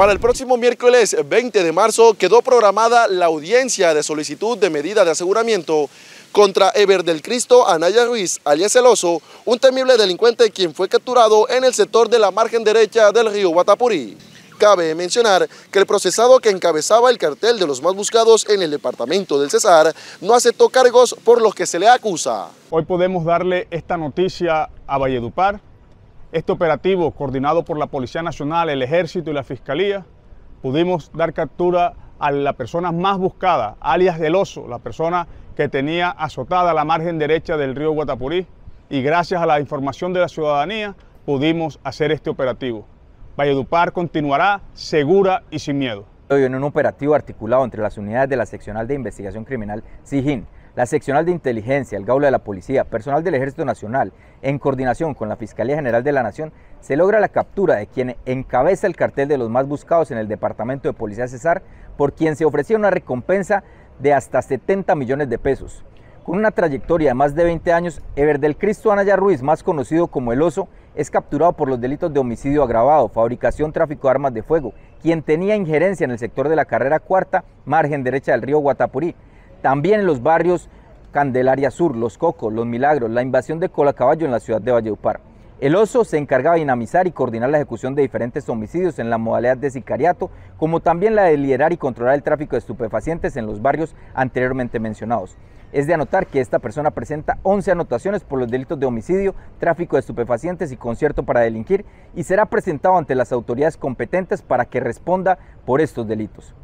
Para el próximo miércoles 20 de marzo quedó programada la audiencia de solicitud de medida de aseguramiento contra Ever del Cristo Anaya Ruiz, alias Celoso, un temible delincuente quien fue capturado en el sector de la margen derecha del río Guatapurí. Cabe mencionar que el procesado que encabezaba el cartel de los más buscados en el departamento del Cesar no aceptó cargos por los que se le acusa. Hoy podemos darle esta noticia a Valledupar, este operativo, coordinado por la Policía Nacional, el Ejército y la Fiscalía, pudimos dar captura a la persona más buscada, alias del oso, la persona que tenía azotada la margen derecha del río Guatapurí, y gracias a la información de la ciudadanía pudimos hacer este operativo. Valledupar continuará segura y sin miedo. Hoy en un operativo articulado entre las unidades de la Seccional de Investigación Criminal SIGIN, la seccional de inteligencia, el gaula de la policía, personal del Ejército Nacional, en coordinación con la Fiscalía General de la Nación, se logra la captura de quien encabeza el cartel de los más buscados en el Departamento de Policía Cesar, por quien se ofrecía una recompensa de hasta 70 millones de pesos. Con una trayectoria de más de 20 años, Everdel Cristo Anaya Ruiz, más conocido como El Oso, es capturado por los delitos de homicidio agravado, fabricación, tráfico de armas de fuego, quien tenía injerencia en el sector de la carrera cuarta, margen derecha del río Guatapurí, también en los barrios Candelaria Sur, Los Cocos, Los Milagros, la invasión de Cola Caballo en la ciudad de Valleupar. El oso se encargaba de dinamizar y coordinar la ejecución de diferentes homicidios en la modalidad de sicariato, como también la de liderar y controlar el tráfico de estupefacientes en los barrios anteriormente mencionados. Es de anotar que esta persona presenta 11 anotaciones por los delitos de homicidio, tráfico de estupefacientes y concierto para delinquir y será presentado ante las autoridades competentes para que responda por estos delitos.